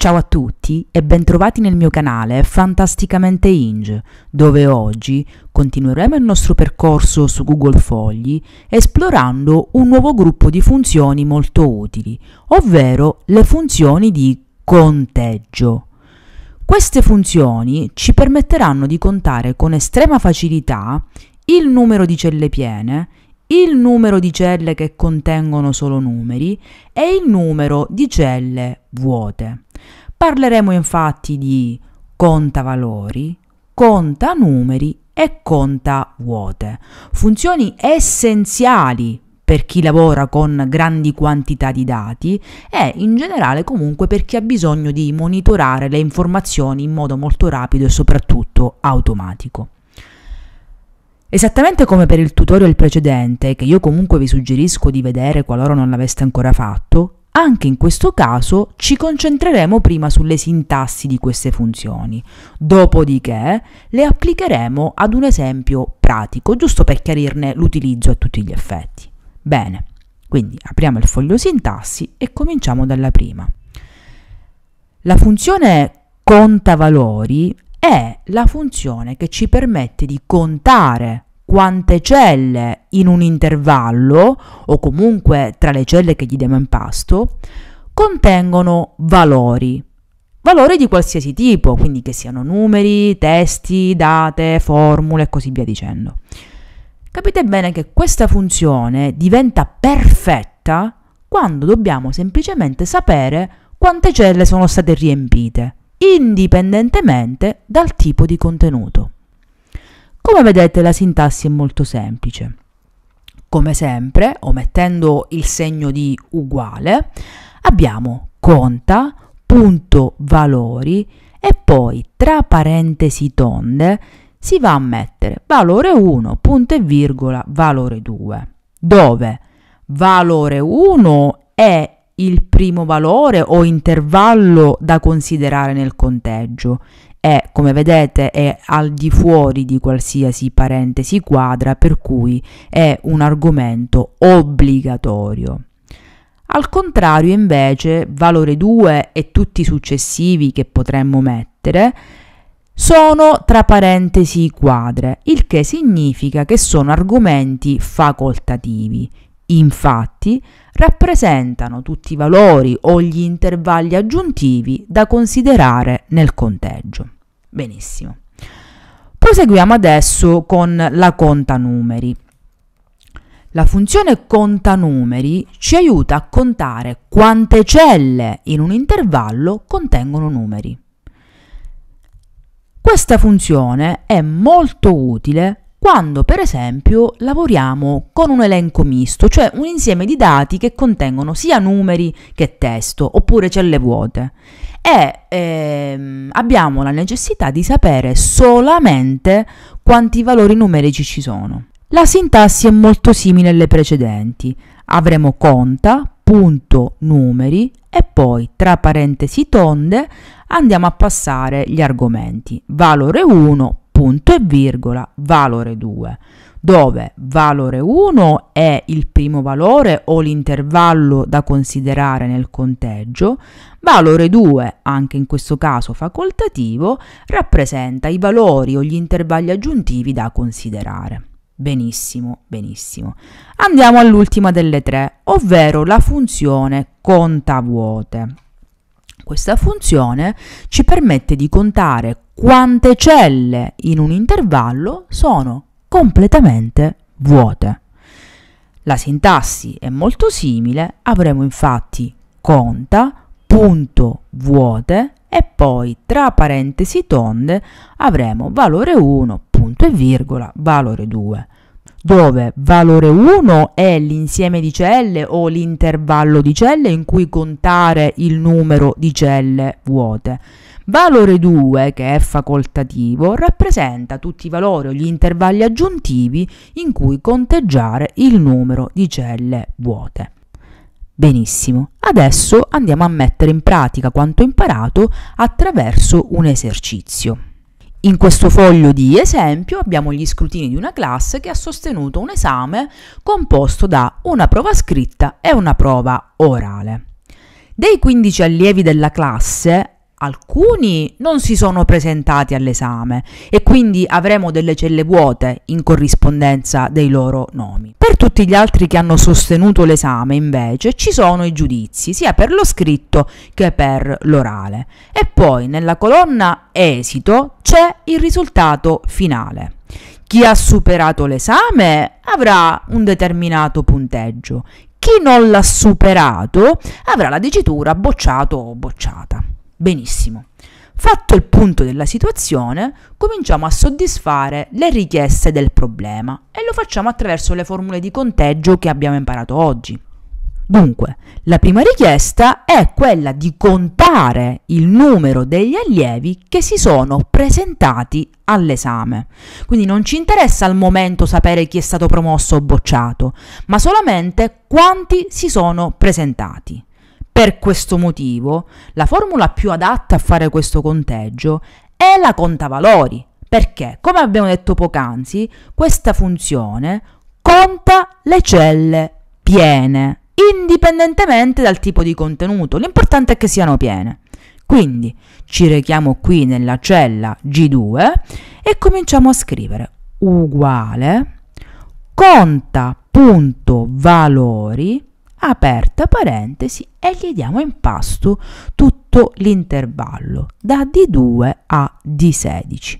Ciao a tutti e bentrovati nel mio canale Fantasticamente Inge, dove oggi continueremo il nostro percorso su Google Fogli esplorando un nuovo gruppo di funzioni molto utili, ovvero le funzioni di conteggio. Queste funzioni ci permetteranno di contare con estrema facilità il numero di celle piene, il numero di celle che contengono solo numeri e il numero di celle vuote. Parleremo infatti di conta valori, conta numeri e conta vuote, funzioni essenziali per chi lavora con grandi quantità di dati e in generale comunque per chi ha bisogno di monitorare le informazioni in modo molto rapido e soprattutto automatico. Esattamente come per il tutorial precedente, che io comunque vi suggerisco di vedere qualora non l'aveste ancora fatto, anche in questo caso ci concentreremo prima sulle sintassi di queste funzioni, dopodiché le applicheremo ad un esempio pratico, giusto per chiarirne l'utilizzo a tutti gli effetti. Bene, quindi apriamo il foglio sintassi e cominciamo dalla prima. La funzione conta valori è la funzione che ci permette di contare quante celle in un intervallo, o comunque tra le celle che gli diamo in pasto, contengono valori. Valori di qualsiasi tipo, quindi che siano numeri, testi, date, formule e così via dicendo. Capite bene che questa funzione diventa perfetta quando dobbiamo semplicemente sapere quante celle sono state riempite, indipendentemente dal tipo di contenuto. Come vedete la sintassi è molto semplice. Come sempre, omettendo il segno di uguale, abbiamo conta, punto valori e poi tra parentesi tonde si va a mettere valore 1, punto e virgola, valore 2, dove valore 1 è il primo valore o intervallo da considerare nel conteggio, e come vedete è al di fuori di qualsiasi parentesi quadra per cui è un argomento obbligatorio. Al contrario invece valore 2 e tutti i successivi che potremmo mettere sono tra parentesi quadre, il che significa che sono argomenti facoltativi infatti, rappresentano tutti i valori o gli intervalli aggiuntivi da considerare nel conteggio. Benissimo. Proseguiamo adesso con la conta numeri. La funzione conta numeri ci aiuta a contare quante celle in un intervallo contengono numeri. Questa funzione è molto utile quando per esempio lavoriamo con un elenco misto, cioè un insieme di dati che contengono sia numeri che testo, oppure celle vuote. E ehm, abbiamo la necessità di sapere solamente quanti valori numerici ci sono. La sintassi è molto simile alle precedenti. Avremo conta, punto, numeri e poi tra parentesi tonde andiamo a passare gli argomenti. Valore 1, punto e virgola valore 2, dove valore 1 è il primo valore o l'intervallo da considerare nel conteggio, valore 2, anche in questo caso facoltativo, rappresenta i valori o gli intervalli aggiuntivi da considerare. Benissimo, benissimo. Andiamo all'ultima delle tre, ovvero la funzione conta vuote. Questa funzione ci permette di contare quante celle in un intervallo sono completamente vuote. La sintassi è molto simile, avremo infatti conta, punto vuote e poi tra parentesi tonde avremo valore 1, punto e virgola, valore 2 dove valore 1 è l'insieme di celle o l'intervallo di celle in cui contare il numero di celle vuote. Valore 2, che è facoltativo, rappresenta tutti i valori o gli intervalli aggiuntivi in cui conteggiare il numero di celle vuote. Benissimo, adesso andiamo a mettere in pratica quanto imparato attraverso un esercizio. In questo foglio di esempio abbiamo gli scrutini di una classe che ha sostenuto un esame composto da una prova scritta e una prova orale. Dei 15 allievi della classe, alcuni non si sono presentati all'esame e quindi avremo delle celle vuote in corrispondenza dei loro nomi. Per tutti gli altri che hanno sostenuto l'esame invece ci sono i giudizi sia per lo scritto che per l'orale e poi nella colonna esito c'è il risultato finale. Chi ha superato l'esame avrà un determinato punteggio, chi non l'ha superato avrà la dicitura bocciato o bocciata. Benissimo. Fatto il punto della situazione, cominciamo a soddisfare le richieste del problema e lo facciamo attraverso le formule di conteggio che abbiamo imparato oggi. Dunque, la prima richiesta è quella di contare il numero degli allievi che si sono presentati all'esame. Quindi non ci interessa al momento sapere chi è stato promosso o bocciato, ma solamente quanti si sono presentati. Per questo motivo, la formula più adatta a fare questo conteggio è la conta valori, perché, come abbiamo detto poc'anzi, questa funzione conta le celle piene, indipendentemente dal tipo di contenuto, l'importante è che siano piene. Quindi ci rechiamo qui nella cella G2 e cominciamo a scrivere uguale conta.valori aperta parentesi e gli diamo in pasto tutto l'intervallo da D2 a D16.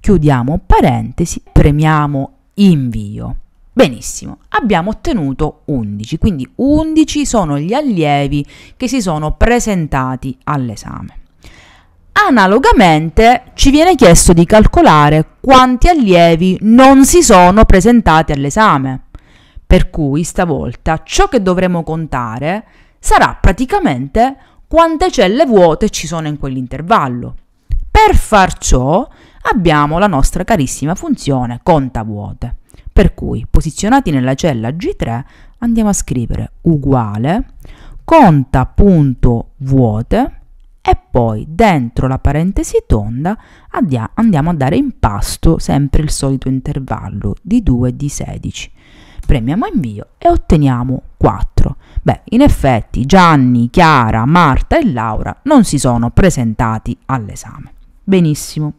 Chiudiamo parentesi, premiamo invio. Benissimo, abbiamo ottenuto 11, quindi 11 sono gli allievi che si sono presentati all'esame. Analogamente ci viene chiesto di calcolare quanti allievi non si sono presentati all'esame. Per cui stavolta ciò che dovremo contare sarà praticamente quante celle vuote ci sono in quell'intervallo. Per far ciò abbiamo la nostra carissima funzione conta vuote. Per cui, posizionati nella cella G3, andiamo a scrivere uguale conta.vuote e poi dentro la parentesi tonda andiamo a dare in pasto sempre il solito intervallo di 2 di 16. Premiamo invio e otteniamo 4. Beh, in effetti Gianni, Chiara, Marta e Laura non si sono presentati all'esame. Benissimo.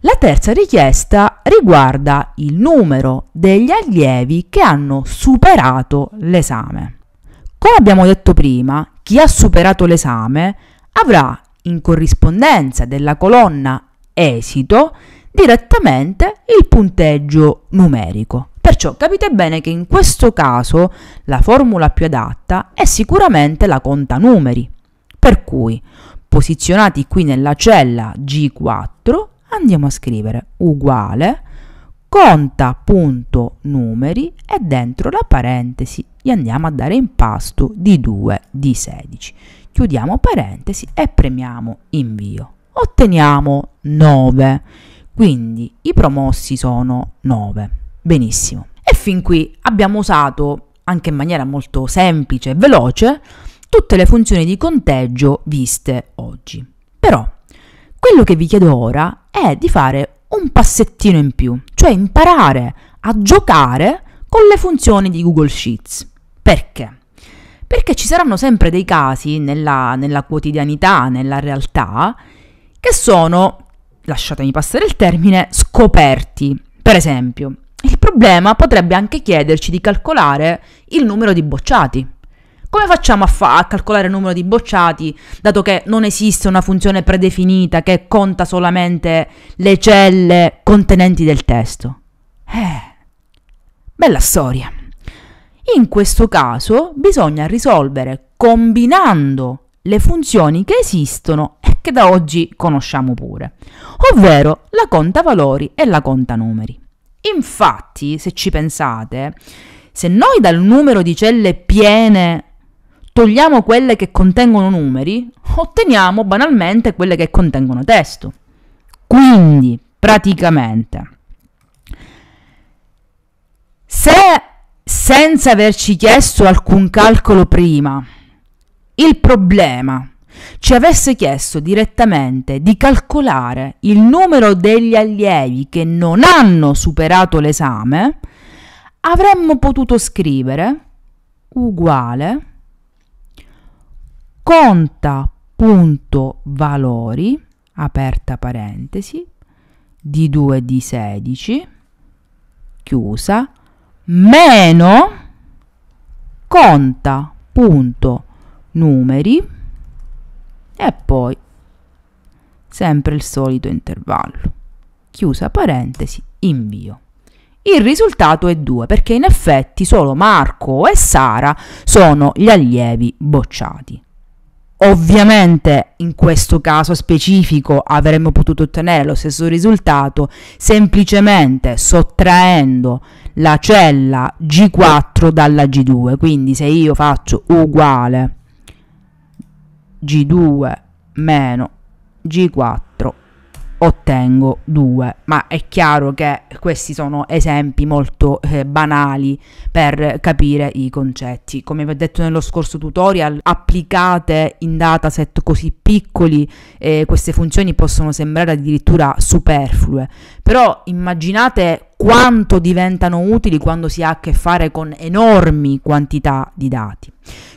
La terza richiesta riguarda il numero degli allievi che hanno superato l'esame. Come abbiamo detto prima, chi ha superato l'esame avrà in corrispondenza della colonna esito direttamente il punteggio numerico. Perciò capite bene che in questo caso la formula più adatta è sicuramente la conta numeri. Per cui, posizionati qui nella cella G4, andiamo a scrivere uguale conta.numeri e dentro la parentesi gli andiamo a dare impasto di 2 di 16. Chiudiamo parentesi e premiamo invio. Otteniamo 9, quindi i promossi sono 9 benissimo. E fin qui abbiamo usato, anche in maniera molto semplice e veloce, tutte le funzioni di conteggio viste oggi. Però, quello che vi chiedo ora è di fare un passettino in più, cioè imparare a giocare con le funzioni di Google Sheets. Perché? Perché ci saranno sempre dei casi nella, nella quotidianità, nella realtà, che sono, lasciatemi passare il termine, scoperti. Per esempio, problema potrebbe anche chiederci di calcolare il numero di bocciati. Come facciamo a, fa- a, calcolare il numero di bocciati, dato che non esiste una funzione predefinita che conta solamente le celle contenenti del testo? Eh, bella storia. In questo caso bisogna risolvere combinando le funzioni che esistono e che da oggi conosciamo pure, ovvero la conta valori e la conta numeri. Infatti, se ci pensate, se noi dal numero di celle piene togliamo quelle che contengono numeri, otteniamo banalmente quelle che contengono testo. Quindi, praticamente, se senza averci chiesto alcun calcolo prima, il problema ci avesse chiesto direttamente di calcolare il numero degli allievi che non hanno superato l'esame, avremmo potuto scrivere uguale conta.valori aperta parentesi di 2 di 16 chiusa meno conta.numeri e poi sempre il solito intervallo. Chiusa parentesi, invio. Il risultato è 2 perché in effetti solo Marco e Sara sono gli allievi bocciati. Ovviamente in questo caso specifico avremmo potuto ottenere lo stesso risultato semplicemente sottraendo la cella G4 dalla G2, quindi se io faccio uguale G2 meno G4 ottengo 2 ma è chiaro che questi sono esempi molto eh, banali per capire i concetti come vi ho detto nello scorso tutorial applicate in dataset così piccoli eh, queste funzioni possono sembrare addirittura superflue però immaginate quanto diventano utili quando si ha a che fare con enormi quantità di dati.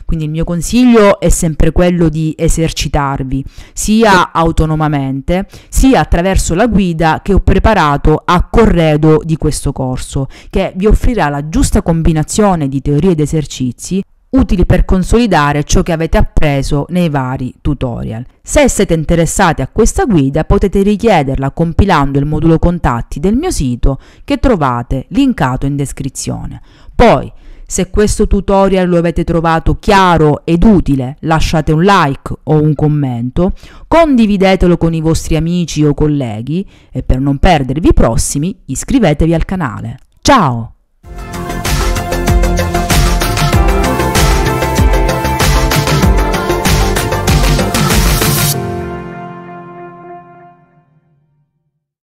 Quindi il mio consiglio è sempre quello di esercitarvi sia autonomamente sia attraverso la guida che ho preparato a corredo di questo corso, che vi offrirà la giusta combinazione di teorie ed esercizi utili per consolidare ciò che avete appreso nei vari tutorial. Se siete interessati a questa guida potete richiederla compilando il modulo contatti del mio sito che trovate linkato in descrizione. Poi, se questo tutorial lo avete trovato chiaro ed utile, lasciate un like o un commento, condividetelo con i vostri amici o colleghi e per non perdervi i prossimi iscrivetevi al canale. Ciao!